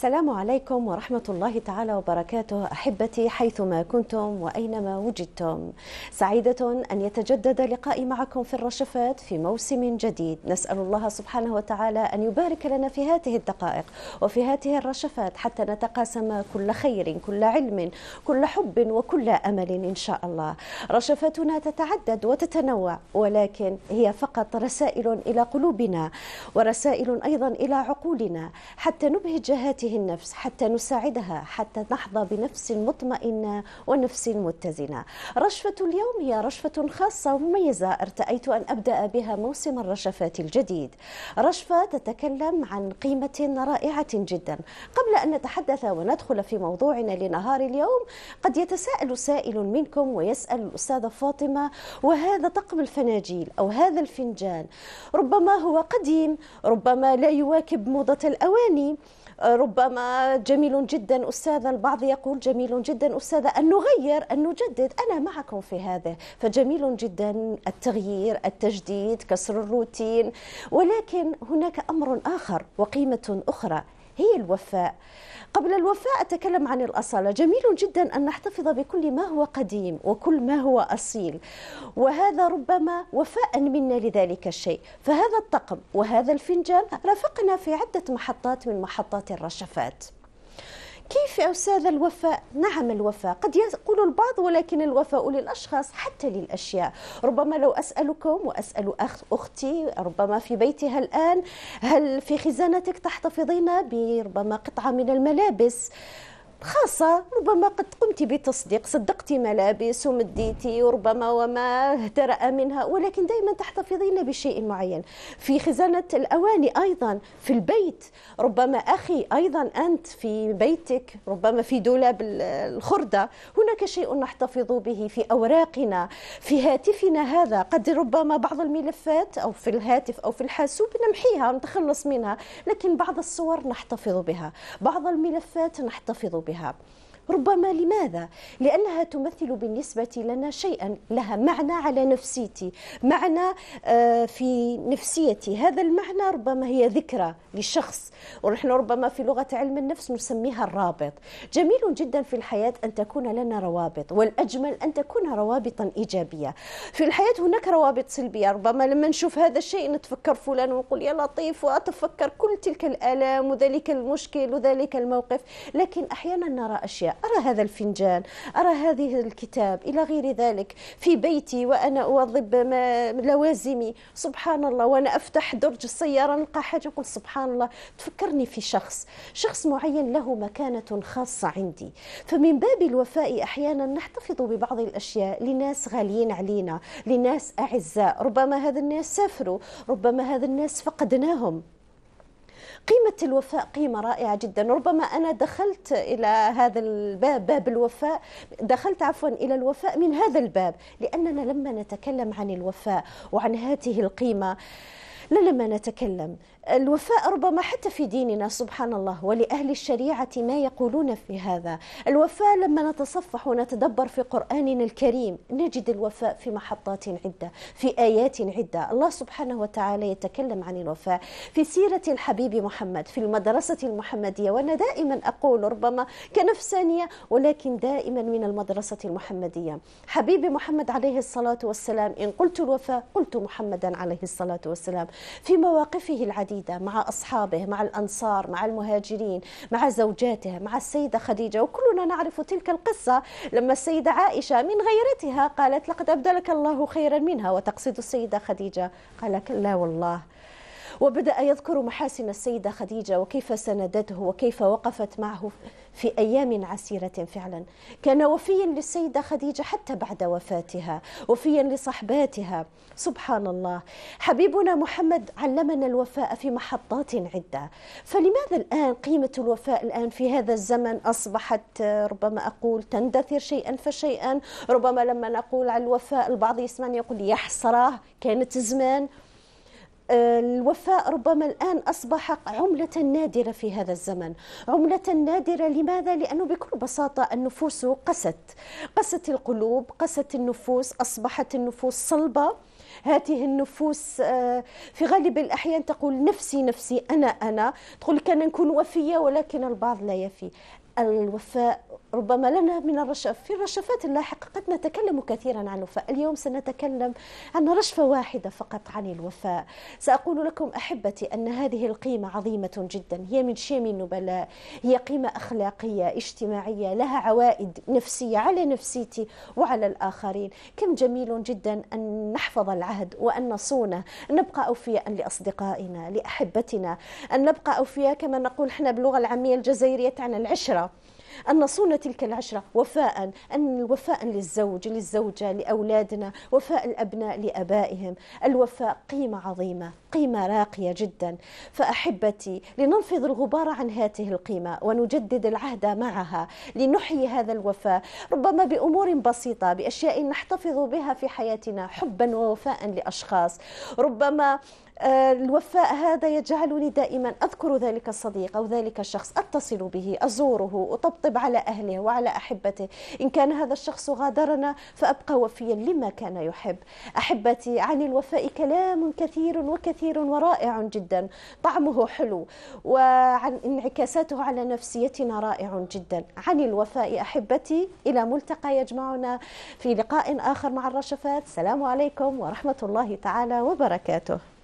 السلام عليكم ورحمة الله تعالى وبركاته أحبتي حيثما كنتم وأينما وجدتم سعيدة أن يتجدد لقائي معكم في الرشفات في موسم جديد نسأل الله سبحانه وتعالى أن يبارك لنا في هذه الدقائق وفي هذه الرشفات حتى نتقاسم كل خير كل علم كل حب وكل أمل إن شاء الله رشفاتنا تتعدد وتتنوع ولكن هي فقط رسائل إلى قلوبنا ورسائل أيضا إلى عقولنا حتى نبهج هذه هذه النفس حتى نساعدها حتى نحظى بنفس مطمئنة ونفس متزنة رشفة اليوم هي رشفة خاصة ومميزة ارتأيت أن أبدأ بها موسم الرشفات الجديد رشفة تتكلم عن قيمة رائعة جدا قبل أن نتحدث وندخل في موضوعنا لنهار اليوم قد يتساءل سائل منكم ويسأل الأستاذة فاطمة وهذا طقم الفناجيل أو هذا الفنجان ربما هو قديم ربما لا يواكب موضة الأواني ربما جميل جدا أستاذة البعض يقول جميل جدا أستاذة أن نغير أن نجدد أنا معكم في هذا فجميل جدا التغيير التجديد كسر الروتين ولكن هناك أمر آخر وقيمة أخرى هي الوفاء قبل الوفاء أتكلم عن الأصالة جميل جدا أن نحتفظ بكل ما هو قديم وكل ما هو أصيل وهذا ربما وفاء منا لذلك الشيء فهذا الطقم وهذا الفنجان رافقنا في عدة محطات من محطات الرشفات كيف يا أستاذ الوفاء؟ نعم الوفاء قد يقول البعض ولكن الوفاء للأشخاص حتى للأشياء ربما لو أسألكم وأسأل أخ أختي ربما في بيتها الآن هل في خزانتك تحتفظين بربما قطعة من الملابس خاصة ربما قد قمت بتصديق صدقت ملابس ومديتي وربما وما اهترأ منها ولكن دائما تحتفظين بشيء معين في خزانة الأواني أيضا في البيت ربما أخي أيضا أنت في بيتك ربما في دولاب الخردة هناك شيء نحتفظ به في أوراقنا في هاتفنا هذا قد ربما بعض الملفات أو في الهاتف أو في الحاسوب نمحيها ونتخلص منها لكن بعض الصور نحتفظ بها بعض الملفات نحتفظ بها behalf. ربما لماذا؟ لأنها تمثل بالنسبة لنا شيئا لها معنى على نفسيتي معنى آه، في نفسيتي هذا المعنى ربما هي ذكرى لشخص ونحن ربما في لغة علم النفس نسميها الرابط جميل جدا في الحياة أن تكون لنا روابط والأجمل أن تكون روابطا إيجابية في الحياة هناك روابط سلبية ربما لما نشوف هذا الشيء نتفكر فلان ونقول يا لطيف وأتفكر كل تلك الآلام وذلك المشكل وذلك الموقف لكن أحيانا نرى أشياء أرى هذا الفنجان أرى هذه الكتاب إلى غير ذلك في بيتي وأنا أوظب لوازمي سبحان الله وأنا أفتح درج السيارة نلقى حاجة أقول سبحان الله تفكرني في شخص شخص معين له مكانة خاصة عندي فمن باب الوفاء أحيانا نحتفظ ببعض الأشياء لناس غاليين علينا لناس أعزاء ربما هذا الناس سافروا ربما هذا الناس فقدناهم قيمة الوفاء قيمة رائعة جدا ربما أنا دخلت إلى هذا الباب باب الوفاء دخلت عفوا إلى الوفاء من هذا الباب لأننا لما نتكلم عن الوفاء وعن هذه القيمة لما نتكلم الوفاء ربما حتى في ديننا سبحان الله ولأهل الشريعة ما يقولون في هذا الوفاء لما نتصفح ونتدبر في قرآننا الكريم نجد الوفاء في محطات عدة في آيات عدة الله سبحانه وتعالى يتكلم عن الوفاء في سيرة الحبيب محمد في المدرسة المحمدية وأنا دائما أقول ربما كنفسانية ولكن دائما من المدرسة المحمدية حبيبي محمد عليه الصلاة والسلام إن قلت الوفاء قلت محمدا عليه الصلاة والسلام في مواقفه العديدة مع أصحابه مع الأنصار مع المهاجرين مع زوجاته مع السيدة خديجة وكلنا نعرف تلك القصة لما السيدة عائشة من غيرتها قالت لقد أبدلك الله خيرا منها وتقصد السيدة خديجة قال كلا والله وبدأ يذكر محاسن السيدة خديجة وكيف سندته وكيف وقفت معه في أيام عسيرة فعلا كان وفيا للسيدة خديجة حتى بعد وفاتها وفيا لصحباتها سبحان الله حبيبنا محمد علمنا الوفاء في محطات عدة فلماذا الآن قيمة الوفاء الآن في هذا الزمن أصبحت آه، ربما أقول تندثر شيئا فشيئا ربما لما نقول على الوفاء البعض يسمعني يقول يا حسراه كانت زمان الوفاء ربما الآن أصبح عملة نادرة في هذا الزمن عملة نادرة لماذا؟ لأنه بكل بساطة النفوس قست قست القلوب قست النفوس أصبحت النفوس صلبة هذه النفوس آه، في غالب الأحيان تقول نفسي نفسي أنا أنا تقول كان نكون وفية ولكن البعض لا يفي الوفاء ربما لنا من الرشف في الرشفات اللاحقة قد نتكلم كثيرا عن الوفاء اليوم سنتكلم عن رشفة واحدة فقط عن الوفاء سأقول لكم أحبتي أن هذه القيمة عظيمة جدا هي من شيم النبلاء هي قيمة أخلاقية اجتماعية لها عوائد نفسية على نفسيتي وعلى الآخرين كم جميل جدا أن نحفظ العهد وأن نصونه أن نبقى أوفياء لأصدقائنا لأحبتنا أن نبقى أوفياء كما نقول احنا باللغة العامية الجزائرية عن العشرة أن نصون تلك العشرة وفاء أن وفاء للزوج للزوجة لأولادنا وفاء الأبناء لأبائهم الوفاء قيمة عظيمة قيمة راقية جدا فأحبتي لننفض الغبار عن هذه القيمة ونجدد العهد معها لنحيي هذا الوفاء ربما بأمور بسيطة بأشياء نحتفظ بها في حياتنا حبا ووفاء لأشخاص ربما آه، الوفاء هذا يجعلني دائما أذكر ذلك الصديق أو ذلك الشخص أتصل به أزوره أطبطب على أهله وعلى أحبته إن كان هذا الشخص غادرنا فأبقى وفيا لما كان يحب أحبتي عن الوفاء كلام كثير وكثير كثير ورائع جدا طعمه حلو وعن انعكاساته على نفسيتنا رائع جدا عن الوفاء أحبتي إلى ملتقى يجمعنا في لقاء آخر مع الرشفات السلام عليكم ورحمة الله تعالى وبركاته